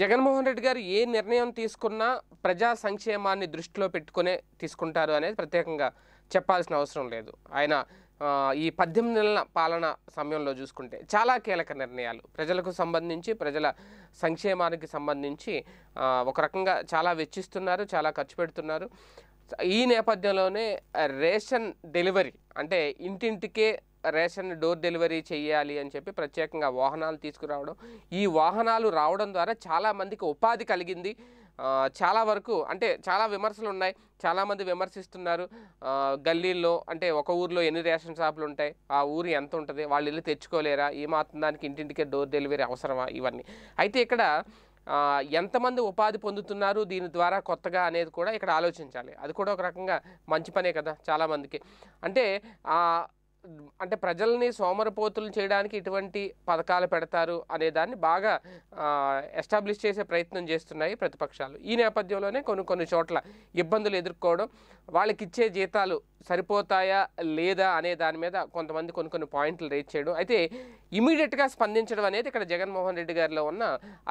జగన్మోహన్ రెడ్డి గారు ఏ నిర్ణయం తీసుకున్నా ప్రజా సంక్షేమాన్ని దృష్టిలో పెట్టుకునే తీసుకుంటారు అనేది ప్రత్యేకంగా చెప్పాల్సిన అవసరం లేదు ఆయన ఈ పద్దెనిమిది నెలల పాలన సమయంలో చూసుకుంటే చాలా కీలక నిర్ణయాలు ప్రజలకు సంబంధించి ప్రజల సంక్షేమానికి సంబంధించి ఒక రకంగా చాలా వెచ్చిస్తున్నారు చాలా ఖర్చు పెడుతున్నారు ఈ నేపథ్యంలోనే రేషన్ డెలివరీ అంటే ఇంటింటికే రేషన్ డోర్ డెలివరీ చేయాలి అని చెప్పి ప్రత్యేకంగా వాహనాలు తీసుకురావడం ఈ వాహనాలు రావడం ద్వారా చాలామందికి ఉపాధి కలిగింది చాలా వరకు అంటే చాలా విమర్శలు ఉన్నాయి చాలామంది విమర్శిస్తున్నారు గల్లీల్లో అంటే ఒక ఊర్లో ఎన్ని రేషన్ షాపులు ఉంటాయి ఆ ఊరు ఎంత ఉంటుంది వాళ్ళు ఇల్లు తెచ్చుకోలేరా ఈ మాత్రం దానికి ఇంటింటికే డోర్ డెలివరీ అవసరమా ఇవన్నీ అయితే ఇక్కడ ఎంతమంది ఉపాధి పొందుతున్నారు దీని ద్వారా కొత్తగా అనేది కూడా ఇక్కడ ఆలోచించాలి అది కూడా ఒక రకంగా మంచి పనే కదా చాలామందికి అంటే అంటే ప్రజల్ని సోమరపోతులు చేయడానికి ఇటువంటి పథకాలు పెడతారు అనే దాన్ని బాగా ఎస్టాబ్లిష్ చేసే ప్రయత్నం చేస్తున్నాయి ప్రతిపక్షాలు ఈ నేపథ్యంలోనే కొన్ని కొన్ని చోట్ల ఇబ్బందులు ఎదుర్కోవడం వాళ్ళకి ఇచ్చే జీతాలు సరిపోతాయా లేదా అనే దాని మీద కొంతమంది కొన్ని కొన్ని పాయింట్లు రేజ్ చేయడం అయితే ఇమీడియట్గా స్పందించడం అనేది ఇక్కడ జగన్మోహన్ రెడ్డి గారిలో ఉన్న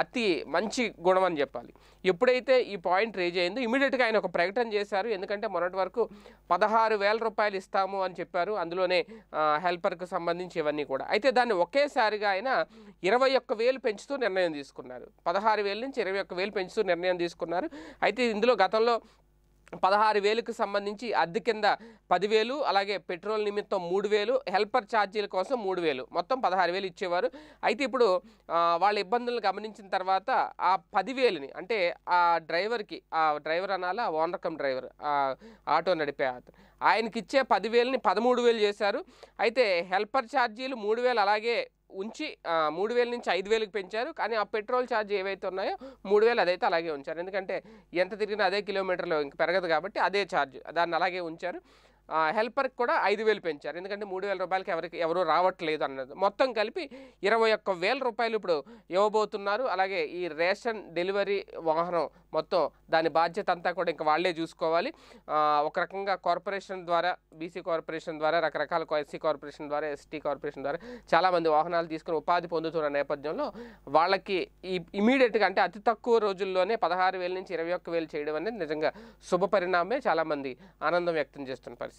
అతి మంచి గుణం అని చెప్పాలి ఎప్పుడైతే ఈ పాయింట్ రేజ్ అయిందో ఇమీడియట్గా ఆయన ఒక ప్రకటన చేశారు ఎందుకంటే మొన్నటి వరకు పదహారు వేల రూపాయలు ఇస్తాము అని చెప్పారు అందులోనే హెల్పర్కు సంబంధించి ఇవన్నీ కూడా అయితే దాన్ని ఒకేసారిగా ఆయన ఇరవై ఒక్క వేలు పెంచుతూ నిర్ణయం తీసుకున్నారు పదహారు వేల నుంచి ఇరవై ఒక్క వేలు పెంచుతూ నిర్ణయం తీసుకున్నారు అయితే ఇందులో గతంలో పదహారు వేలకు సంబంధించి అద్దె కింద పదివేలు అలాగే పెట్రోల్ నిమిత్తం మూడు వేలు హెల్పర్ ఛార్జీల కోసం మూడు వేలు మొత్తం పదహారు వేలు ఇచ్చేవారు అయితే ఇప్పుడు వాళ్ళ ఇబ్బందులను గమనించిన తర్వాత ఆ పదివేలుని అంటే ఆ డ్రైవర్కి ఆ డ్రైవర్ అనాలా ఆ కమ్ డ్రైవర్ ఆటో నడిపే ఆయనకిచ్చే పదివేలని పదమూడు వేలు చేశారు అయితే హెల్పర్ ఛార్జీలు మూడు వేలు అలాగే ఉంచి మూడు వేల నుంచి ఐదు వేలకు పెంచారు కానీ ఆ పెట్రోల్ ఛార్జ్ ఏవైతే ఉన్నాయో మూడు వేలు అదైతే అలాగే ఉంచారు ఎందుకంటే ఎంత తిరిగినా అదే కిలోమీటర్లో ఇంక పెరగదు కాబట్టి అదే ఛార్జ్ దాన్ని అలాగే ఉంచారు హెల్పర్కి కూడా ఐదు వేలు పెంచారు ఎందుకంటే మూడు వేల రూపాయలకి ఎవరికి ఎవరూ రావట్లేదు అన్నది మొత్తం కలిపి ఇరవై ఒక్క వేల రూపాయలు ఇప్పుడు ఇవ్వబోతున్నారు అలాగే ఈ రేషన్ డెలివరీ వాహనం మొత్తం దాని బాధ్యత అంతా కూడా ఇంకా వాళ్లే చూసుకోవాలి ఒక రకంగా కార్పొరేషన్ ద్వారా బీసీ కార్పొరేషన్ ద్వారా రకరకాల ఎస్సీ కార్పొరేషన్ ద్వారా ఎస్టీ కార్పొరేషన్ ద్వారా చాలామంది వాహనాలు తీసుకుని ఉపాధి పొందుతున్న నేపథ్యంలో వాళ్ళకి ఈ ఇమీడియట్గా అంటే అతి తక్కువ రోజుల్లోనే పదహారు వేల నుంచి ఇరవై ఒక్క వేలు చేయడం అనేది నిజంగా శుభ పరిణామే చాలామంది ఆనందం వ్యక్తం చేస్తున్న పరిస్థితి